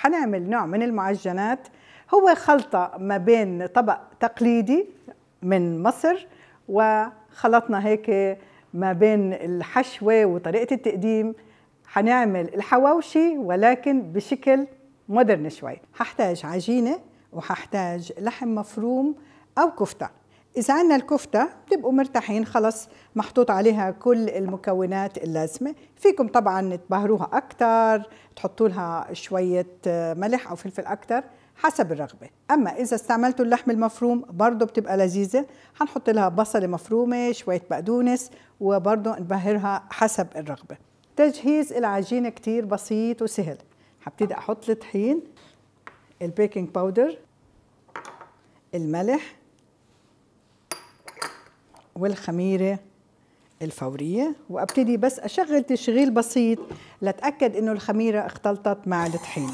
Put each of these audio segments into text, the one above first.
حنعمل نوع من المعجنات هو خلطة ما بين طبق تقليدي من مصر وخلطنا هيك ما بين الحشوة وطريقة التقديم حنعمل الحواوشي ولكن بشكل مودرن شوي هحتاج عجينة وهحتاج لحم مفروم أو كفتة إذا عندنا الكفتة بتبقوا مرتاحين خلص محطوط عليها كل المكونات اللازمة فيكم طبعا تبهروها أكتر تحطوا لها شوية آه، ملح أو فلفل أكتر حسب الرغبة أما إذا استعملتوا اللحم المفروم برضو بتبقى لذيذة هنحط لها بصلة مفرومة شوية بقدونس وبرضو نبهرها حسب الرغبة تجهيز العجينة كتير بسيط وسهل هبتدي أحط الطحين البيكنج باودر الملح والخميرة الفورية وابتدي بس اشغل تشغيل بسيط لاتأكد انه الخميرة اختلطت مع الطحين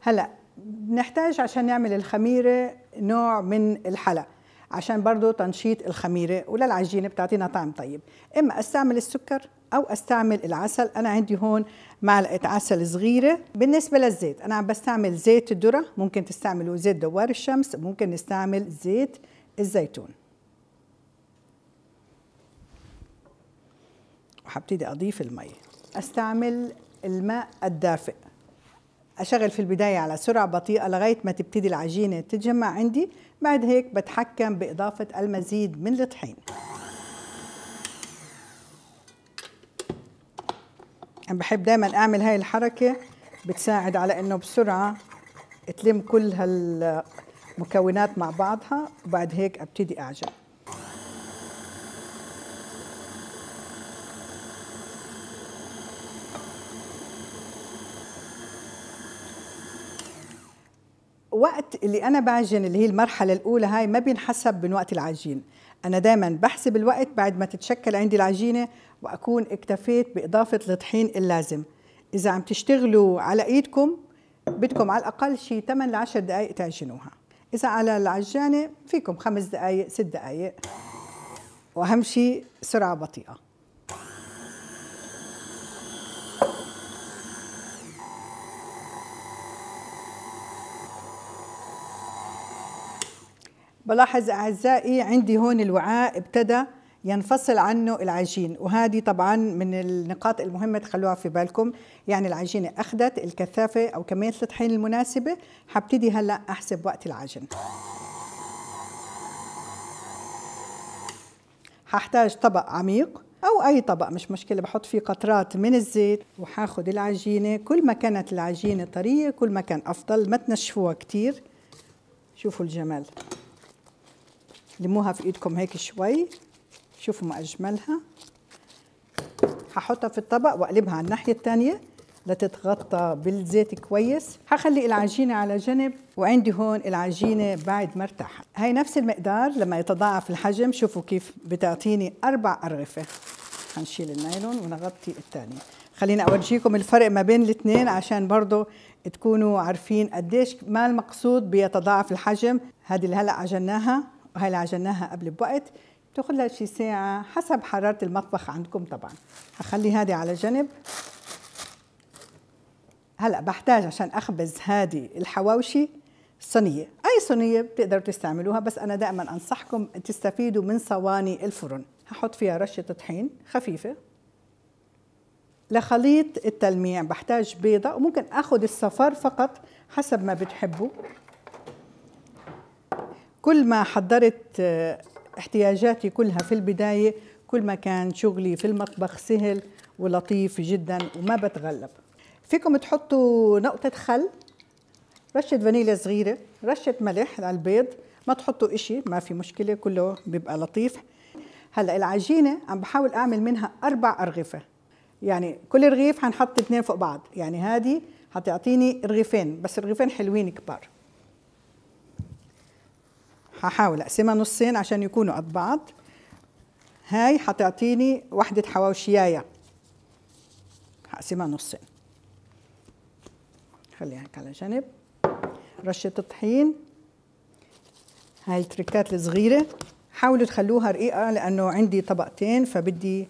هلا بنحتاج عشان نعمل الخميرة نوع من الحلا عشان برضه تنشيط الخميره وللعجينه بتعطينا طعم طيب اما استعمل السكر او استعمل العسل انا عندي هون معلقه عسل صغيره بالنسبه للزيت انا عم بستعمل زيت الذره ممكن تستعملوا زيت دوار الشمس ممكن نستعمل زيت الزيتون وحبتدي اضيف المي استعمل الماء الدافئ أشغل في البداية على سرعة بطيئة لغاية ما تبتدي العجينة تتجمع عندي بعد هيك بتحكم بإضافة المزيد من الطحين أنا بحب دايما أعمل هاي الحركة بتساعد على إنه بسرعة تلم كل هالمكونات مع بعضها وبعد هيك أبتدي أعجن وقت اللي انا بعجن اللي هي المرحله الاولى هاي ما بينحسب من وقت العجين انا دائما بحسب الوقت بعد ما تتشكل عندي العجينه واكون اكتفيت باضافه الطحين اللازم اذا عم تشتغلوا على ايدكم بدكم على الاقل شيء 8 ل 10 دقائق تعجنوها اذا على العجانه فيكم 5 دقائق 6 دقائق واهم شيء سرعه بطيئه بلاحظ أعزائي عندي هون الوعاء ابتدى ينفصل عنه العجين وهذه طبعا من النقاط المهمة تخلوها في بالكم يعني العجينة أخذت الكثافة أو كمية الطحين المناسبة حبتدي هلأ أحسب وقت العجن هحتاج طبق عميق أو أي طبق مش مشكلة بحط فيه قطرات من الزيت وحاخد العجينة كل ما كانت العجينة طرية كل ما كان أفضل ما تنشفوها كتير شوفوا الجمال لموها في ايدكم هيك شوي شوفوا ما اجملها هحطها في الطبق واقلبها على الناحيه الثانيه لتتغطى بالزيت كويس هخلي العجينة على جنب وعندي هون العجينة بعد ما ارتاحت هاي نفس المقدار لما يتضاعف الحجم شوفوا كيف بتعطيني أربع أرغفة هنشيل النايلون ونغطي الثانية خليني أورجيكم الفرق ما بين الاثنين عشان برضو تكونوا عارفين قديش ما المقصود بيتضاعف الحجم هذه اللي هلأ عجناها وهي اللي عجناها قبل بوقت بتاخذ لها شي ساعة حسب حرارة المطبخ عندكم طبعا هخلي هذه على جنب هلا بحتاج عشان اخبز هذه الحواوشي صينية أي صينية بتقدروا تستعملوها بس أنا دائما أنصحكم تستفيدوا من صواني الفرن هحط فيها رشة طحين خفيفة لخليط التلميع بحتاج بيضة وممكن أخذ الصفار فقط حسب ما بتحبوا كل ما حضرت آه، احتياجاتي كلها في البداية كل ما كان شغلي في المطبخ سهل ولطيف جدا وما بتغلب فيكم تحطوا نقطة خل رشة فانيليا صغيرة رشة ملح على البيض ما تحطوا إشي ما في مشكلة كله بيبقى لطيف هلا العجينة عم بحاول أعمل منها أربع أرغفة يعني كل رغيف هنحط اثنين فوق بعض يعني هذه هتعطيني رغيفين بس رغيفين حلوين كبار هحاول اقسمها نصين عشان يكونوا قد بعض هاي هتعطيني وحدة حواوشياية هقسمها نصين خليها هيك على جنب رشة طحين هاي التركات الصغيرة حاولوا تخلوها رقيقة لأنه عندي طبقتين فبدي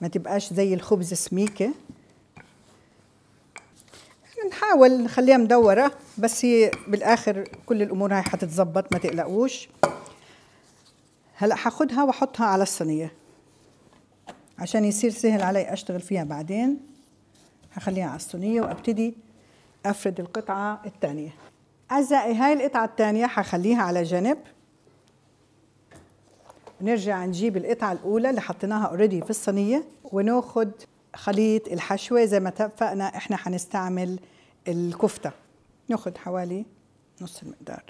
ما تبقاش زي الخبز سميكة نحاول نخليها مدورة بس هي بالآخر كل الأمور هاي حتتظبط ما تقلقوش هلأ هاخدها وأحطها على الصينية عشان يصير سهل علي أشتغل فيها بعدين هخليها على الصينية وأبتدي أفرد القطعة الثانية أعزائي هاي القطعة الثانية هخليها على جنب نرجع نجيب القطعة الأولى اللي حطيناها اوريدي في الصينية وناخد خليط الحشوة زي ما اتفقنا احنا هنستعمل الكفتة ناخد حوالي نص المقدار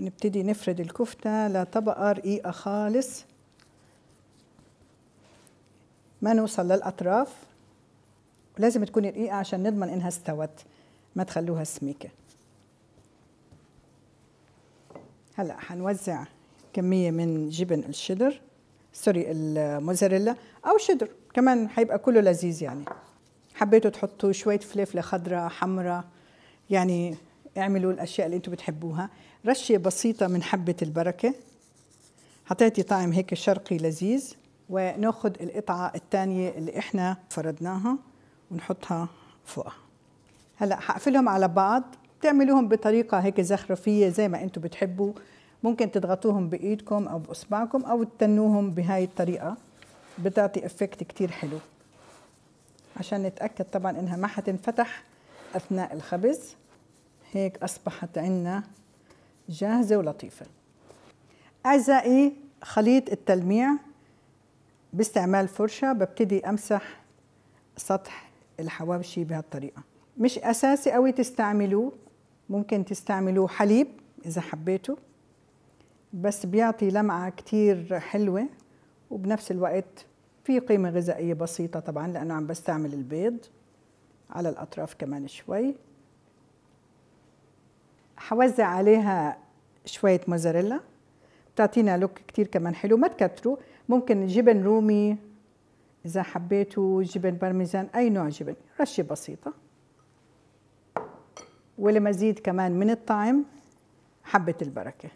نبتدي نفرد الكفتة لطبقة رقيقة خالص ما نوصل للأطراف ولازم تكون رقيقة عشان نضمن إنها استوت ما تخلوها سميكة هلأ هنوزع كمية من جبن الشدر سوري الموزاريلا أو شدر كمان هيبقى كله لذيذ يعني حبيتوا تحطوا شوية فلفلة خضراء حمراء يعني اعملوا الأشياء اللي أنتوا بتحبوها رشة بسيطة من حبة البركة حطيتي طعم هيك شرقي لذيذ وناخد القطعة الثانية اللي احنا فردناها ونحطها فوقها هلا حقفلهم على بعض بتعملوهم بطريقة هيك زخرفية زي ما أنتوا بتحبوا ممكن تضغطوهم بايدكم او باصبعكم او تتنوهم بهاي الطريقة بتعطي افكت كتير حلو عشان نتأكد طبعا إنها ما حتنفتح أثناء الخبز هيك أصبحت عنا جاهزة ولطيفة أعزائي خليط التلميع باستعمال فرشة ببتدي أمسح سطح الحواوشي بهالطريقة مش أساسي قوي تستعملوه ممكن تستعملوه حليب إذا حبيتوا بس بيعطي لمعة كتير حلوة وبنفس الوقت في قيمة غذائية بسيطة طبعا لأنه عم بستعمل البيض على الأطراف كمان شوي حوزع عليها شوية موزاريلا بتعطينا لوك كتير كمان حلو ما تكتروا ممكن جبن رومي إذا حبيتوا جبن بارميزان أي نوع جبن رشة بسيطة ولمزيد كمان من الطعم حبة البركة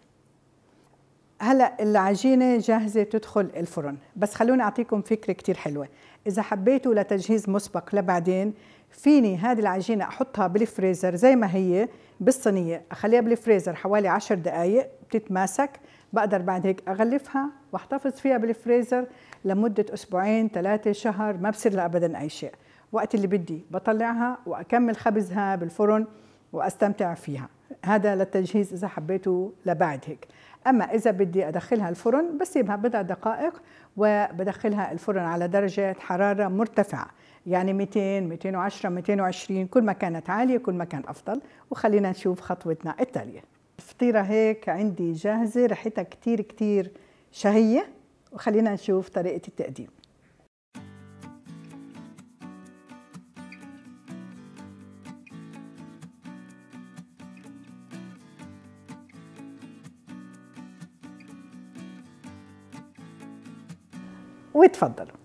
هلا العجينه جاهزه تدخل الفرن بس خلوني اعطيكم فكره كتير حلوه اذا حبيتوا لتجهيز مسبق لبعدين فيني هذه العجينه احطها بالفريزر زي ما هي بالصينيه اخليها بالفريزر حوالي 10 دقائق بتتماسك بقدر بعد هيك اغلفها واحتفظ فيها بالفريزر لمده اسبوعين ثلاثه شهر ما بصير لها ابدا اي شيء وقت اللي بدي بطلعها واكمل خبزها بالفرن واستمتع فيها هذا للتجهيز اذا حبيتوا لبعد هيك اما اذا بدي ادخلها الفرن بسيبها بضع دقائق وبدخلها الفرن على درجه حراره مرتفعه يعني 200 210 220 كل ما كانت عاليه كل ما كان افضل وخلينا نشوف خطوتنا التاليه الفطيره هيك عندي جاهزه ريحتها كتير كتير شهيه وخلينا نشوف طريقه التقديم واتفضلوا